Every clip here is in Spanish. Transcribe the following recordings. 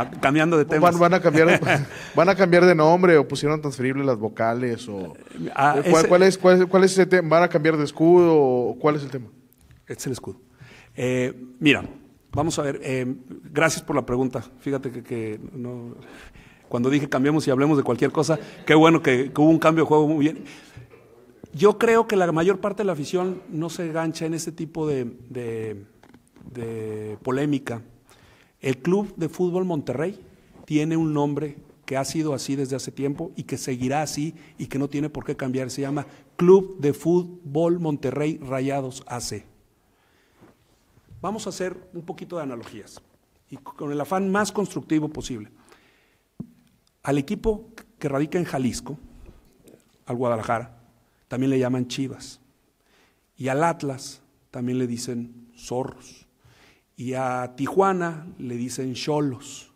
Ah, cambiando de tema. Van, a cambiar, van a cambiar de nombre o pusieron transferibles las vocales o ah, ¿cuál, es, cuál, es ese tema? ¿Van a cambiar de escudo o cuál es el tema? es el escudo. Eh, mira, vamos a ver. Eh, gracias por la pregunta. Fíjate que, cuando dije cambiemos y hablemos de cualquier cosa, qué bueno que, hubo un cambio de juego muy bien. Yo creo que la mayor parte de la afición no se engancha en este tipo de, de polémica el Club de Fútbol Monterrey tiene un nombre que ha sido así desde hace tiempo y que seguirá así y que no tiene por qué cambiar. Se llama Club de Fútbol Monterrey Rayados AC. Vamos a hacer un poquito de analogías y con el afán más constructivo posible. Al equipo que radica en Jalisco, al Guadalajara, también le llaman Chivas. Y al Atlas también le dicen zorros. Y a Tijuana le dicen cholos.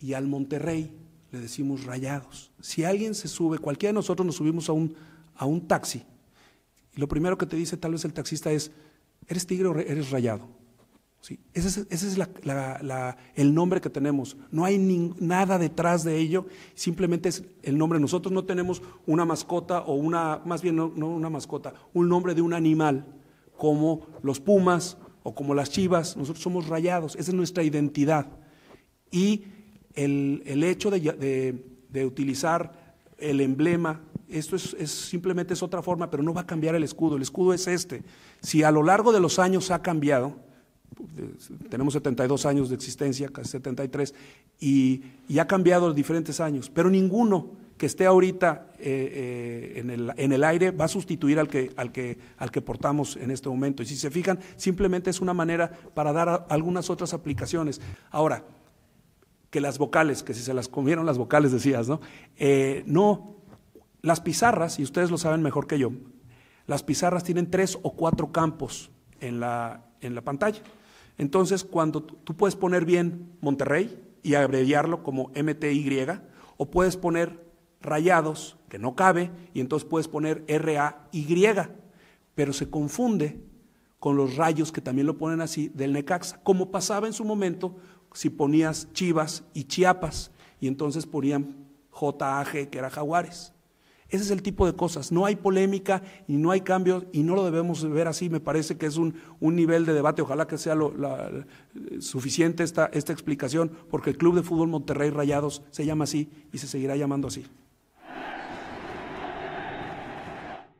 Y al Monterrey le decimos rayados. Si alguien se sube, cualquiera de nosotros nos subimos a un, a un taxi. Y lo primero que te dice tal vez el taxista es, ¿eres tigre o eres rayado? ¿Sí? Ese es, el nombre que tenemos. No hay nada detrás de ello, simplemente es el nombre. Nosotros no tenemos una mascota o una, más bien no una mascota, un nombre de un animal como los pumas, o como las chivas, nosotros somos rayados, esa es nuestra identidad. Y el, hecho de, utilizar el emblema, esto es, simplemente es otra forma, pero no va a cambiar el escudo, el escudo es este. Si a lo largo de los años ha cambiado, tenemos 72 años de existencia, casi 73, y, y ha cambiado en diferentes años, pero ninguno que esté ahorita eh, eh, en, el, aire va a sustituir al que, al, que, al que portamos en este momento. Y si se fijan, simplemente es una manera para dar algunas otras aplicaciones. Ahora, que las vocales, que si se las comieron las vocales decías, ¿no? Eh, no, las pizarras, y ustedes lo saben mejor que yo, las pizarras tienen tres o cuatro campos en la, en la pantalla. Entonces, cuando tú puedes poner bien Monterrey y abreviarlo como MTY, o puedes poner rayados, que no cabe, y entonces puedes poner r y pero se confunde con los rayos que también lo ponen así del Necaxa, como pasaba en su momento si ponías Chivas y Chiapas, y entonces ponían JAG, que era Jaguares. Ese es el tipo de cosas. No hay polémica y no hay cambios y no lo debemos ver así. Me parece que es un, un nivel de debate. Ojalá que sea lo, suficiente esta, esta explicación porque el Club de Fútbol Monterrey Rayados se llama así y se seguirá llamando así.